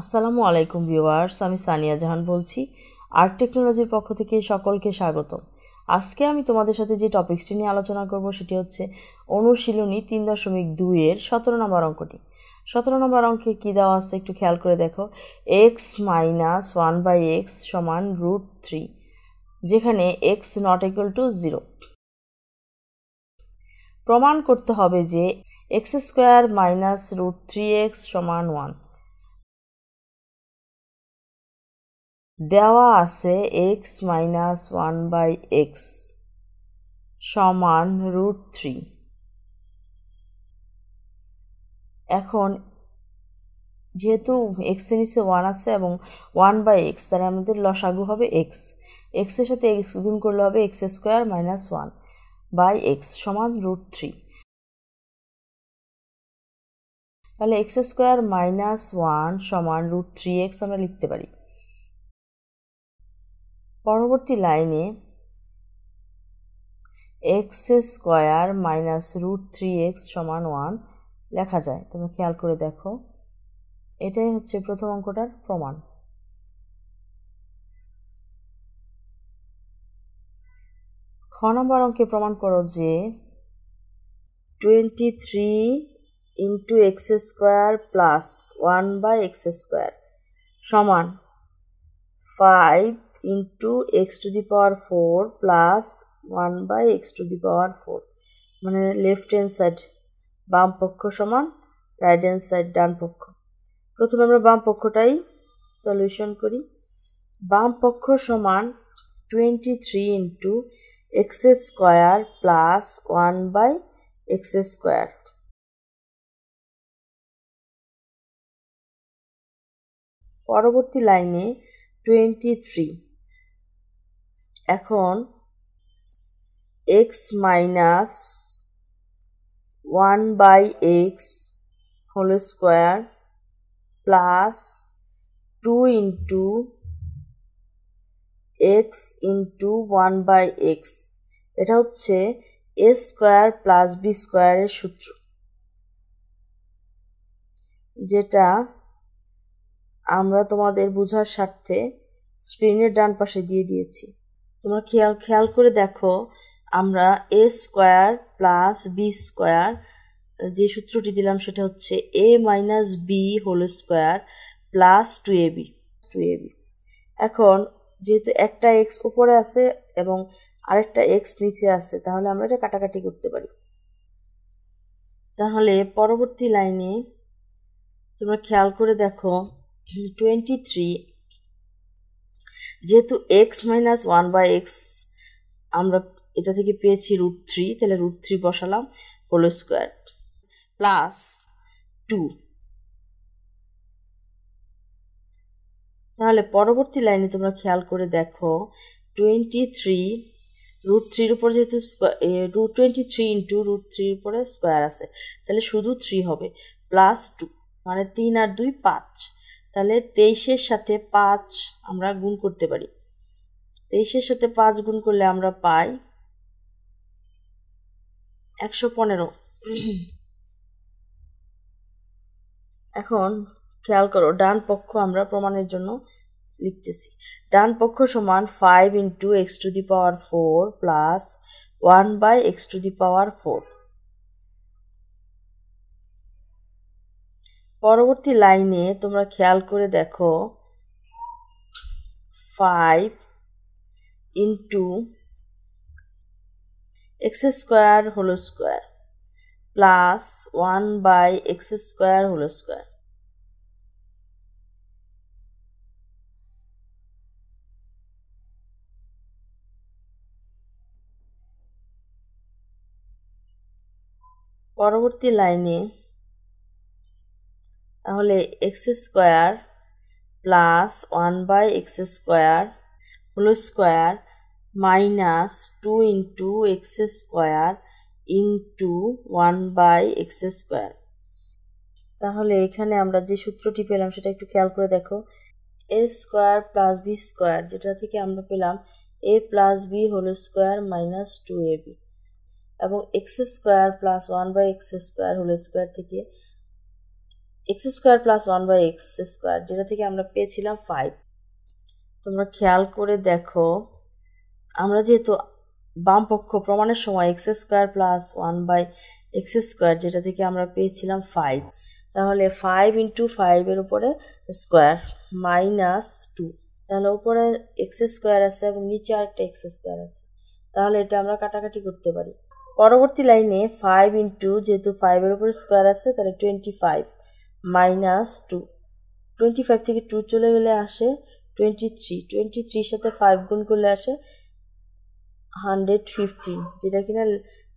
আসসালামু আলাইকুম ভিওয়ার্স আমি সানিয়া জাহান বলছি আর্ট টেকনোলজির পক্ষ থেকে সকলকে স্বাগত আজকে আমি তোমাদের সাথে যে টপিক্সটি নিয়ে আলোচনা করব সেটি হচ্ছে অনুশীলনী তিন দশমিক দুইয়ের সতেরো নম্বর অঙ্কটি সতেরো নম্বর অঙ্কে কী দেওয়া আছে একটু খেয়াল করে দেখো x minus one by x সমান রুট থ্রি যেখানে x not equal to zero প্রমাণ করতে হবে যে x square minus root three x সমান ওয়ান দেওয়া আছে x minus one by x সমান রুট থ্রি এখন যেহেতু এক্সের নিচে ওয়ান আছে এবং ওয়ান বাই এক্স তাহলে আমাদের লসাগু হবে এক্স এক্সের সাথে এক্স গুণ করলে হবে x square minus one by x সমান রুট থ্রি তাহলে এক্স স্কোয়ার মাইনাস ওয়ান সমান রুট থ্রি এক্স আমরা লিখতে পারি পরবর্তী লাইনে x square minus root three x সমান ওয়ান লেখা যায় তুমি খেয়াল করে দেখো এটাই হচ্ছে প্রথম অঙ্কটার প্রমাণ খ নম্বর অঙ্কে প্রমাণ করো যে twenty three into x square plus one by x square সমান five into x to the power four plus one by x to the power four মানে লেফট হ্যান্ড সাইড বাম পক্ষ সমান রাইট হ্যান্ড সাইড ডান পক্ষ প্রথমে আমরা বাম পক্ষটাই solution করি বাম পক্ষ সমান twenty three into x square plus one by x square পরবর্তী লাইনে টোয়েন্টি থ্রি এখন x minus one by x whole square plus two into x into one by x এটা হচ্ছে এ স্কোয়ার প্লাস বি স্কোয়ারের সূত্র যেটা আমরা তোমাদের বোঝার স্বার্থে স্ক্রিনের ডান পাশে দিয়ে দিয়েছি তোমরা খেয়াল খেয়াল করে দেখো আমরা a square plus b square যে সূত্রটি দিলাম সেটা হচ্ছে a minus b whole square plus two a b two a b এখন যেহেতু একটা এক্স উপরে আছে এবং আরেকটা এক্স নিচে আছে তাহলে আমরা এটা কাটাকাটি করতে পারি তাহলে পরবর্তী লাইনে তোমরা খেয়াল করে দেখো টোয়েন্টি থ্রি যেহেতু x minus one by x আমরা এটা থেকে পেয়েছি রুট থ্রি তাহলে রুট থ্রি বসালাম হোল স্কোয়ার প্লাস টু তাহলে পরবর্তী লাইনে তোমরা খেয়াল করে দেখো টোয়েন্টি থ্রি রুট থ্রির উপর যেহেতু root twenty three into root থ্রির উপরে স্কোয়ার আছে তাহলে শুধু থ্রি হবে প্লাস টু মানে তিন আর দুই পাঁচ তাহলে তেইশের সাথে পাঁচ আমরা গুণ করতে পারি তেইশের সাথে পাঁচ গুণ করলে আমরা পাই একশো পনেরো এখন খেয়াল করো ডান পক্ষ আমরা প্রমাণের জন্য লিখতেছি ডান পক্ষ সমান five into x to the power four plus one by x to the power four পরবর্তী লাইনে তোমরা খেয়াল করে দেখো five into x square whole square plus one by x square whole square পরবর্তী লাইনে তাহলে x square plus one by x square whole square minus two into x square into one by x square তাহলে এখানে আমরা যে সূত্রটি পেলাম সেটা একটু খেয়াল করে দেখো a square plus b square যেটা থেকে আমরা পেলাম a plus b whole square minus two a b এবং x square plus one by x square whole square থেকে x square plus one by x square যেটা থেকে আমরা পেয়েছিলাম ফাইভ তোমরা খেয়াল করে দেখো আমরা যেহেতু বাম পক্ষ প্রমাণের সময় x square plus one by x square যেটা থেকে আমরা পেয়েছিলাম ফাইভ তাহলে ফাইভ ইন্টু ফাইভের উপরে স্কোয়ার মাইনাস টু তাহলে উপরে এক্স স্কোয়ার আছে এবং নিচে আরেকটা এক্স স্কোয়ার আছে তাহলে এটা আমরা কাটাকাটি করতে পারি পরবর্তী লাইনে ফাইভ ইন্টু যেহেতু ফাইভের উপরে স্কোয়ার আছে তাহলে twenty five minus two twenty five থেকে টু চলে গেলে আসে টোয়েন্টি থ্রি টোয়েন্টি থ্রির সাথে ফাইভ গুণ করলে আসে হান্ড্রেড ফিফটিন যেটা কিনা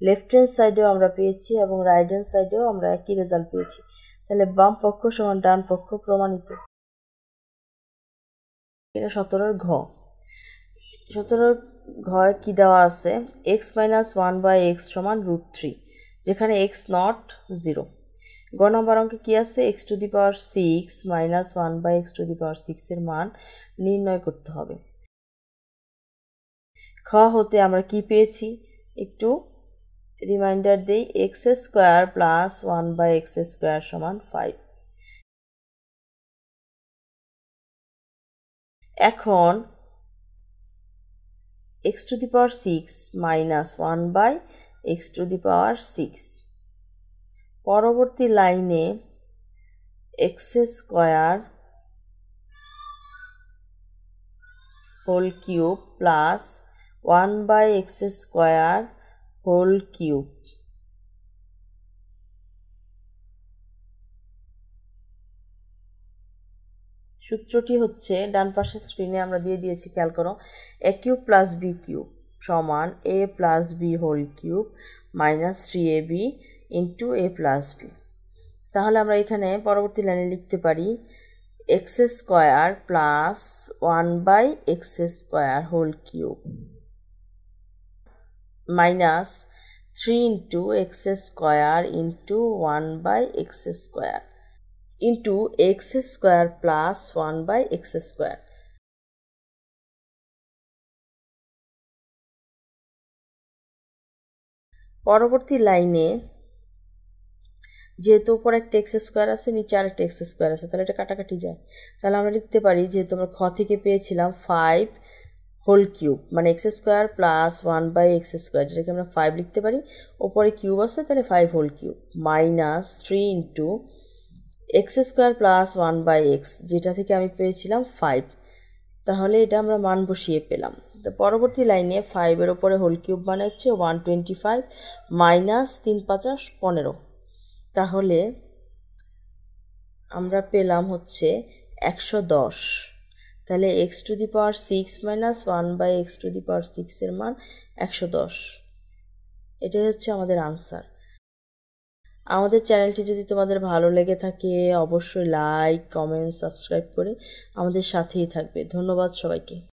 লেফট হ্যান্ড সাইডেও আমরা পেয়েছি এবং রাইট হ্যান্ড সাইডেও আমরা একই রেজাল্ট পেয়েছি তাহলে বাম পক্ষ সমান ডান পক্ষ প্রমাণিত এটা সতেরোর ঘ সতেরোর ঘ কি দেওয়া আছে x minus one by x সমান রুট থ্রি যেখানে এক্স নট জিরো গ নম্বর অঙ্কে কী আছে x to the power six minus one by x to the power সিক্সের মান নির্ণয় করতে হবে খ হতে আমরা কি পেয়েছি একটু রিমাইন্ডার দিই x square plus one by x square সমান ফাইভ এখন x to the power six minus one by x to the power six পরবর্তী লাইনে x square whole cube plus one by x square whole cube সূত্রটি হচ্ছে ডান পাশের স্ক্রিনে আমরা দিয়ে দিয়েছি খেয়াল করো a cube plus b cube সমান a plus b whole cube minus three a b into a plus b তাহলে আমরা এখানে পরবর্তী লাইনে লিখতে পারি x square plus one by x square whole cube minus three into x square into one by x square into x square plus one by x square পরবর্তী লাইনে যেহেতু উপরে একটা এক্স স্কোয়ার আছে নিচে আর একটা এক্স স্কোয়ার আছে তাহলে এটা কাটাকাটি যায় তাহলে আমরা লিখতে পারি যেহেতু আমরা খ থেকে পেয়েছিলাম ফাইভ হোল কিউব মানে x square plus one by x square যেটাকে আমরা ফাইভ লিখতে পারি ওপরে কিউব আছে তাহলে five whole cube minus three into x square plus one by x যেটা থেকে আমি পেয়েছিলাম ফাইভ তাহলে এটা আমরা মান বসিয়ে পেলাম তো পরবর্তী লাইনে ফাইভের ওপরে হোল কিউব মানে হচ্ছে ওয়ান টোয়েন্টি ফাইভ মাইনাস তিন পঞ্চাশ পনেরো তাহলে আমরা পেলাম হচ্ছে একশো দশ তাহলে x to the power six minus one by x to the power সিক্সের মান একশো দশ এটাই হচ্ছে আমাদের আনসার আমাদের চ্যানেলটি যদি তোমাদের ভালো লেগে থাকে অবশ্যই লাইক কমেন্ট সাবস্ক্রাইব করে আমাদের সাথেই থাকবে ধন্যবাদ সবাইকে